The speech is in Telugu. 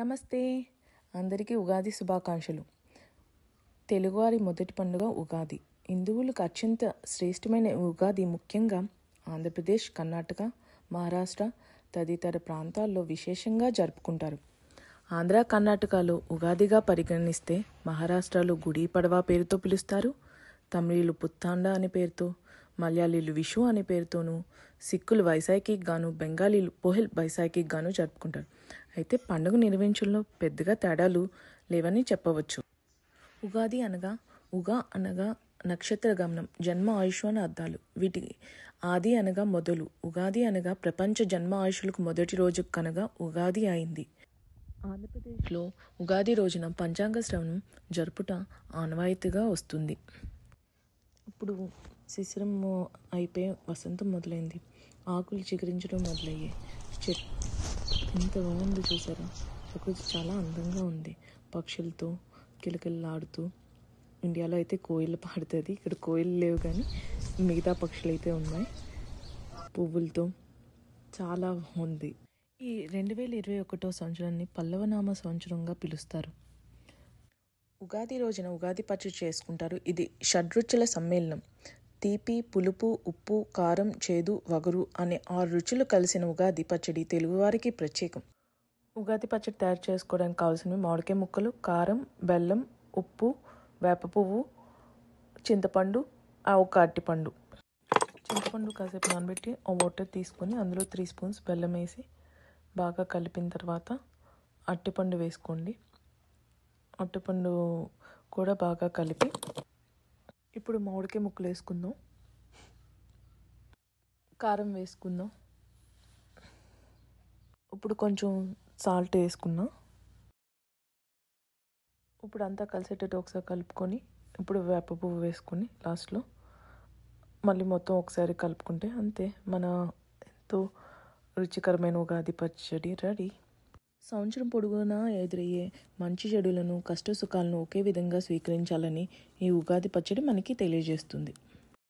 నమస్తే అందరికీ ఉగాది శుభాకాంక్షలు తెలుగువారి మొదటి పండుగ ఉగాది హిందువులకు అత్యంత శ్రేష్టమైన ఉగాది ముఖ్యంగా ఆంధ్రప్రదేశ్ కర్ణాటక మహారాష్ట్ర తదితర ప్రాంతాల్లో విశేషంగా జరుపుకుంటారు ఆంధ్ర కర్ణాటకలో ఉగాదిగా పరిగణిస్తే మహారాష్ట్రలో గుడి పడవ పేరుతో పిలుస్తారు తమిళులు పుత్తాండ అనే పేరుతో మలయాళీలు విషు అనే పేరుతోనూ సిక్కులు వైశాఖి గాను బెంగాలీలు పోహిల్ వైశాఖి గాను జరుపుకుంటారు అయితే పండుగ నిర్వహించడంలో పెద్దగా తేడాలు లేవని చెప్పవచ్చు ఉగాది అనగా ఉగా అనగా నక్షత్ర గమనం జన్మ ఆయుషు అని అర్థాలు వీటి ఆది అనగా మొదలు ఉగాది అనగా ప్రపంచ జన్మ ఆయుషులకు మొదటి రోజు కనగా ఉగాది అయింది ఆంధ్రప్రదేశ్లో ఉగాది రోజున పంచాంగ శ్రవణం జరుపుట ఆనవాయితీగా వస్తుంది ఇప్పుడు శిశిరం అయిపోయి వసంతం మొదలైంది ఆకులు చిగురించడం మొదలయ్యాయి చెట్ ఎంత బాగుంది చూసారా ప్రకృతి చాలా అందంగా ఉంది పక్షులతో కిలకిలలాడుతూ ఇండియాలో అయితే కోయిలు పాడుతుంది ఇక్కడ కోయిలు లేవు కానీ మిగతా పక్షులు అయితే ఉన్నాయి పువ్వులతో చాలా ఉంది ఈ రెండు వేల ఇరవై ఒకటో సంవత్సరాన్ని పల్లవనామ సంవత్సరంగా పిలుస్తారు ఉగాది రోజున ఉగాది పచ్చడి చేసుకుంటారు ఇది షడ్రుచుల సమ్మేళనం తీపి పులుపు ఉప్పు కారం చేదు వగరు అనే ఆరు రుచులు కలిసిన ఉగాది పచ్చడి తెలుగువారికి ప్రత్యేకం ఉగాది పచ్చడి తయారు చేసుకోవడానికి కావాల్సినవి మామిడికాయ ముక్కలు కారం బెల్లం ఉప్పు వేప పువ్వు చింతపండు ఆ ఒక అరటిపండు చింతపండు కాసేపు నానబెట్టి ఆ వాటర్ తీసుకొని అందులో త్రీ స్పూన్స్ బెల్లం వేసి బాగా కలిపిన తర్వాత అరటిపండు వేసుకోండి అరటిపండు కూడా బాగా కలిపి ఇప్పుడు మామిడికాయ ముక్కలు వేసుకుందాం కారం వేసుకుందాం ఇప్పుడు కొంచెం సాల్ట్ వేసుకున్నా ఇప్పుడు అంతా కలిసేటట్టు ఒకసారి కలుపుకొని ఇప్పుడు వేప పువ్వు వేసుకొని లాస్ట్లో మళ్ళీ మొత్తం ఒకసారి కలుపుకుంటే అంతే మన ఎంతో రుచికరమైన ఉగాది పచ్చడి రెడీ సంవత్సరం పొడుగునా ఎదురయ్యే మంచి చెడులను కష్టసుఖాలను ఒకే విధంగా స్వీకరించాలని ఈ ఉగాది పచ్చడి మనకి తెలియజేస్తుంది